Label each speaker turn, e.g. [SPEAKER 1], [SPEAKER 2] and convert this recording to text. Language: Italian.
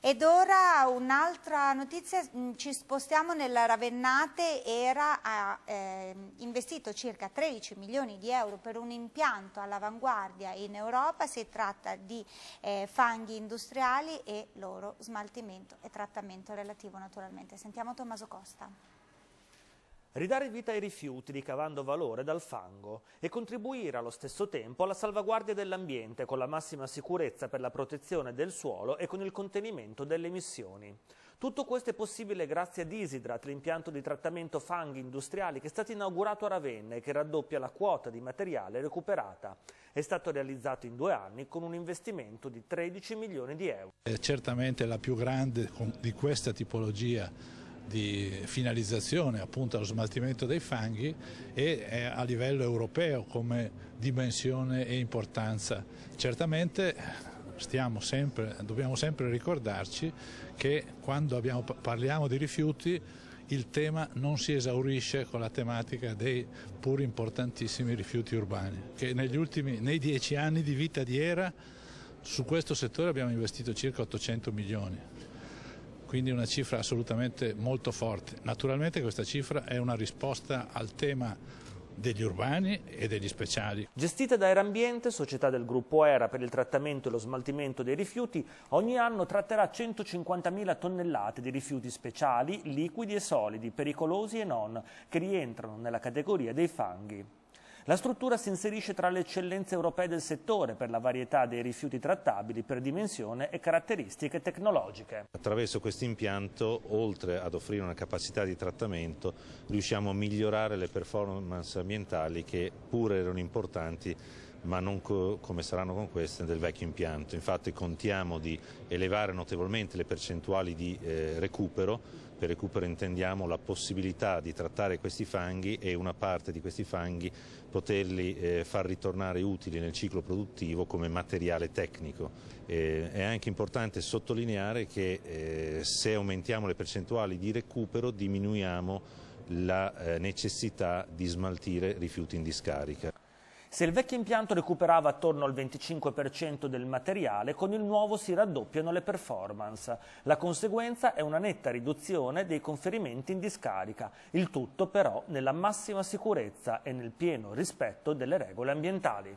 [SPEAKER 1] Ed ora un'altra notizia, mm, ci spostiamo nella Ravennate, era ha eh, investito circa 13 milioni di euro per un impianto all'avanguardia in Europa, si tratta di eh, fanghi industriali e loro smaltimento e trattamento relativo naturalmente. Sentiamo Tommaso Costa
[SPEAKER 2] ridare vita ai rifiuti ricavando valore dal fango e contribuire allo stesso tempo alla salvaguardia dell'ambiente con la massima sicurezza per la protezione del suolo e con il contenimento delle emissioni. Tutto questo è possibile grazie ad Isidrat, l'impianto di trattamento fanghi industriali che è stato inaugurato a Ravenna e che raddoppia la quota di materiale recuperata. È stato realizzato in due anni con un investimento di 13 milioni di euro.
[SPEAKER 3] È certamente la più grande di questa tipologia di finalizzazione appunto allo smaltimento dei fanghi e eh, a livello europeo come dimensione e importanza. Certamente sempre, dobbiamo sempre ricordarci che quando abbiamo, parliamo di rifiuti il tema non si esaurisce con la tematica dei pur importantissimi rifiuti urbani, che negli ultimi, nei dieci anni di vita di ERA su questo settore abbiamo investito circa 800 milioni, quindi una cifra assolutamente molto forte. Naturalmente questa cifra è una risposta al tema degli urbani e degli speciali.
[SPEAKER 2] Gestita da Ambiente, società del gruppo ERA per il trattamento e lo smaltimento dei rifiuti, ogni anno tratterà 150.000 tonnellate di rifiuti speciali, liquidi e solidi, pericolosi e non, che rientrano nella categoria dei fanghi. La struttura si inserisce tra le eccellenze europee del settore per la varietà dei rifiuti trattabili per dimensione e caratteristiche tecnologiche.
[SPEAKER 4] Attraverso questo impianto, oltre ad offrire una capacità di trattamento, riusciamo a migliorare le performance ambientali che pure erano importanti ma non co come saranno con queste del vecchio impianto. Infatti contiamo di elevare notevolmente le percentuali di eh, recupero, per recupero intendiamo la possibilità di trattare questi fanghi e una parte di questi fanghi poterli eh, far ritornare utili nel ciclo produttivo come materiale tecnico. Eh, è anche importante sottolineare che eh, se aumentiamo le percentuali di recupero diminuiamo la eh, necessità di smaltire rifiuti in discarica.
[SPEAKER 2] Se il vecchio impianto recuperava attorno al 25% del materiale, con il nuovo si raddoppiano le performance. La conseguenza è una netta riduzione dei conferimenti in discarica, il tutto però nella massima sicurezza e nel pieno rispetto delle regole ambientali.